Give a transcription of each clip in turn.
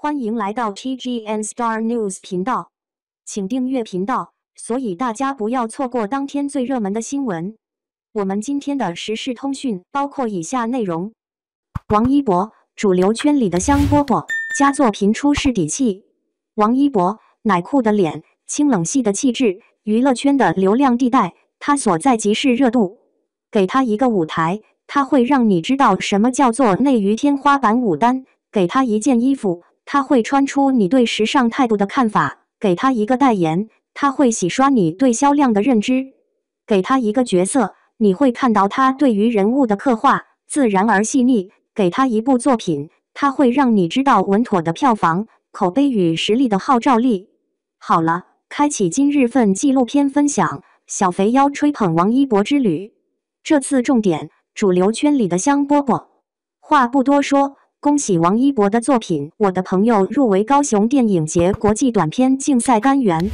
欢迎来到 TGN Star News 频道，请订阅频道，所以大家不要错过当天最热门的新闻。我们今天的时事通讯包括以下内容：王一博，主流圈里的香饽饽，佳作频出是底气。王一博，奶酷的脸，清冷系的气质，娱乐圈的流量地带，他所在即是热度。给他一个舞台，他会让你知道什么叫做内娱天花板。牡丹，给他一件衣服。他会穿出你对时尚态度的看法，给他一个代言，他会洗刷你对销量的认知，给他一个角色，你会看到他对于人物的刻画自然而细腻，给他一部作品，他会让你知道稳妥的票房口碑与实力的号召力。好了，开启今日份纪录片分享，小肥妖吹捧王一博之旅，这次重点，主流圈里的香饽饽。话不多说。恭喜王一博的作品《我的朋友》入围高雄电影节国际短片竞赛单元。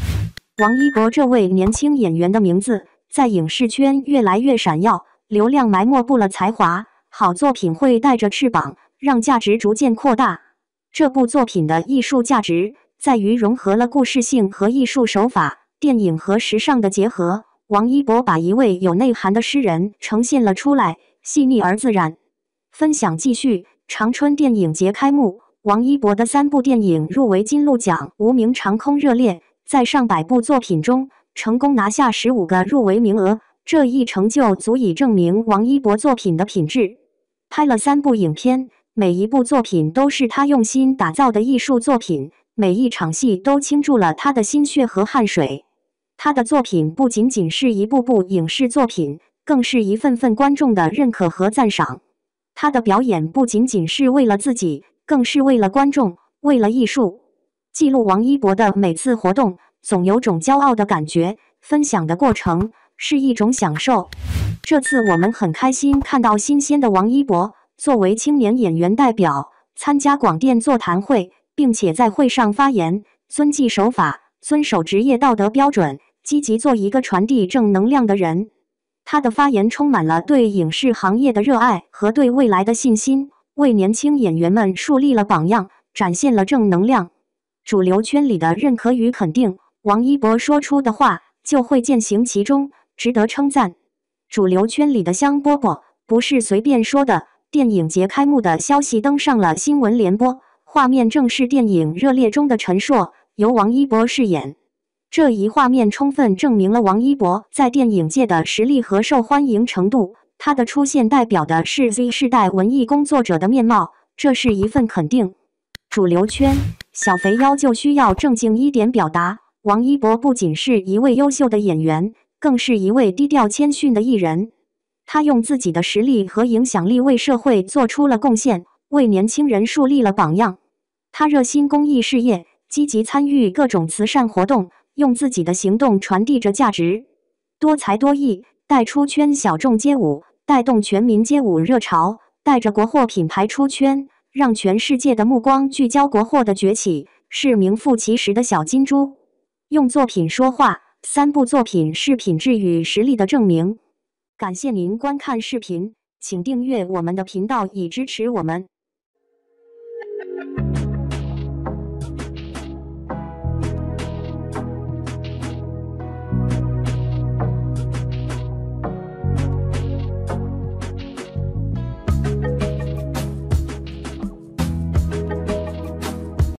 王一博这位年轻演员的名字在影视圈越来越闪耀，流量埋没不了才华，好作品会带着翅膀，让价值逐渐扩大。这部作品的艺术价值在于融合了故事性和艺术手法，电影和时尚的结合。王一博把一位有内涵的诗人呈现了出来，细腻而自然。分享继续。长春电影节开幕，王一博的三部电影入围金鹿奖，《无名》《长空》热烈，在上百部作品中成功拿下十五个入围名额。这一成就足以证明王一博作品的品质。拍了三部影片，每一部作品都是他用心打造的艺术作品，每一场戏都倾注了他的心血和汗水。他的作品不仅仅是一部部影视作品，更是一份份观众的认可和赞赏。他的表演不仅仅是为了自己，更是为了观众，为了艺术。记录王一博的每次活动，总有种骄傲的感觉。分享的过程是一种享受。这次我们很开心看到新鲜的王一博作为青年演员代表参加广电座谈会，并且在会上发言，遵纪守法，遵守职业道德标准，积极做一个传递正能量的人。他的发言充满了对影视行业的热爱和对未来的信心，为年轻演员们树立了榜样，展现了正能量。主流圈里的认可与肯定，王一博说出的话就会践行其中，值得称赞。主流圈里的香饽饽不是随便说的。电影节开幕的消息登上了新闻联播，画面正是电影《热烈》中的陈硕，由王一博饰演。这一画面充分证明了王一博在电影界的实力和受欢迎程度。他的出现代表的是 Z 世代文艺工作者的面貌，这是一份肯定。主流圈小肥妖就需要正经一点表达。王一博不仅是一位优秀的演员，更是一位低调谦逊的艺人。他用自己的实力和影响力为社会做出了贡献，为年轻人树立了榜样。他热心公益事业，积极参与各种慈善活动。用自己的行动传递着价值，多才多艺，带出圈小众街舞，带动全民街舞热潮，带着国货品牌出圈，让全世界的目光聚焦国货的崛起，是名副其实的小金猪。用作品说话，三部作品是品质与实力的证明。感谢您观看视频，请订阅我们的频道以支持我们。